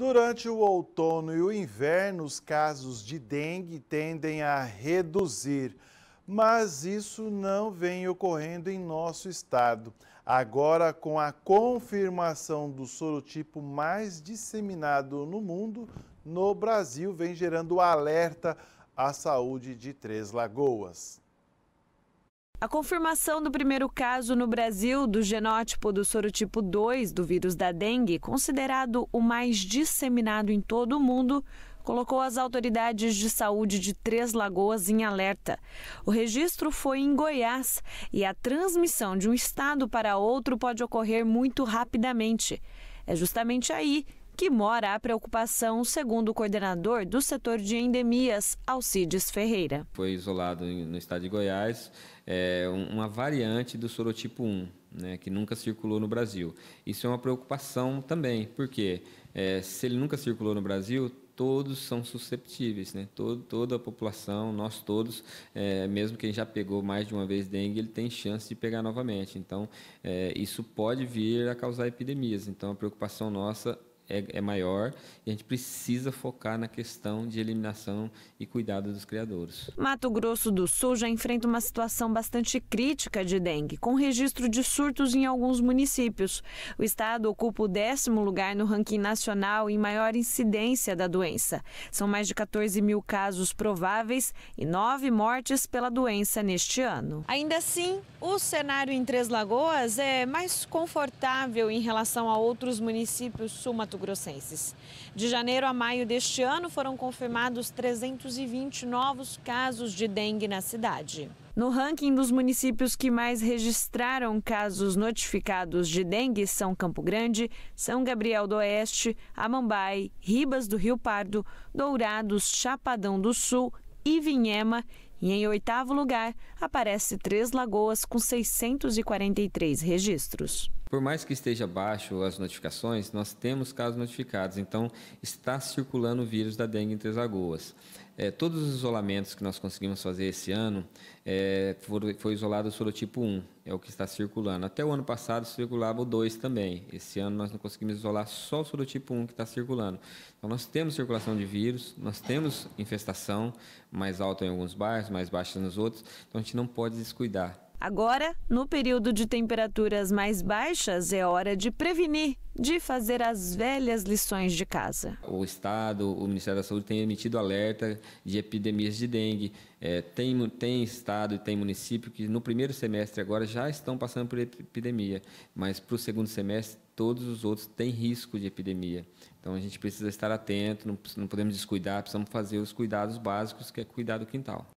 Durante o outono e o inverno, os casos de dengue tendem a reduzir, mas isso não vem ocorrendo em nosso estado. Agora, com a confirmação do sorotipo mais disseminado no mundo, no Brasil vem gerando alerta à saúde de Três Lagoas. A confirmação do primeiro caso no Brasil do genótipo do soro tipo 2 do vírus da dengue, considerado o mais disseminado em todo o mundo, colocou as autoridades de saúde de Três Lagoas em alerta. O registro foi em Goiás e a transmissão de um estado para outro pode ocorrer muito rapidamente. É justamente aí que mora a preocupação, segundo o coordenador do setor de endemias, Alcides Ferreira. Foi isolado no estado de Goiás é, uma variante do sorotipo 1. Né, que nunca circulou no Brasil. Isso é uma preocupação também, porque é, se ele nunca circulou no Brasil, todos são susceptíveis, né? Todo, toda a população, nós todos, é, mesmo quem já pegou mais de uma vez dengue, ele tem chance de pegar novamente. Então, é, isso pode vir a causar epidemias. Então, a preocupação nossa é, é maior e a gente precisa focar na questão de eliminação e cuidado dos criadores. Mato Grosso do Sul já enfrenta uma situação bastante crítica de dengue, com registro de surtos em alguns municípios. O estado ocupa o décimo lugar no ranking nacional em maior incidência da doença. São mais de 14 mil casos prováveis e nove mortes pela doença neste ano. Ainda assim, o cenário em Três Lagoas é mais confortável em relação a outros municípios sul-mato mato-grossenses. De janeiro a maio deste ano, foram confirmados 320 novos casos de dengue na cidade. No ranking dos municípios que mais registraram casos notificados de dengue são Campo Grande, São Gabriel do Oeste, Amambai, Ribas do Rio Pardo, Dourados, Chapadão do Sul, e Vinhema. E em oitavo lugar, aparece Três Lagoas com 643 registros. Por mais que esteja baixo as notificações, nós temos casos notificados, então está circulando o vírus da dengue em Três Lagoas. É, todos os isolamentos que nós conseguimos fazer esse ano é, for, foi isolado o sorotipo 1, é o que está circulando. Até o ano passado circulava o 2 também. Esse ano nós não conseguimos isolar só o sorotipo 1 que está circulando. Então nós temos circulação de vírus, nós temos infestação mais alta em alguns bairros, mais baixa nos outros, então a gente não pode descuidar. Agora, no período de temperaturas mais baixas, é hora de prevenir, de fazer as velhas lições de casa. O Estado, o Ministério da Saúde tem emitido alerta de epidemias de dengue. É, tem, tem Estado e tem município que no primeiro semestre agora já estão passando por epidemia, mas para o segundo semestre todos os outros têm risco de epidemia. Então a gente precisa estar atento, não, não podemos descuidar, precisamos fazer os cuidados básicos, que é cuidar do quintal.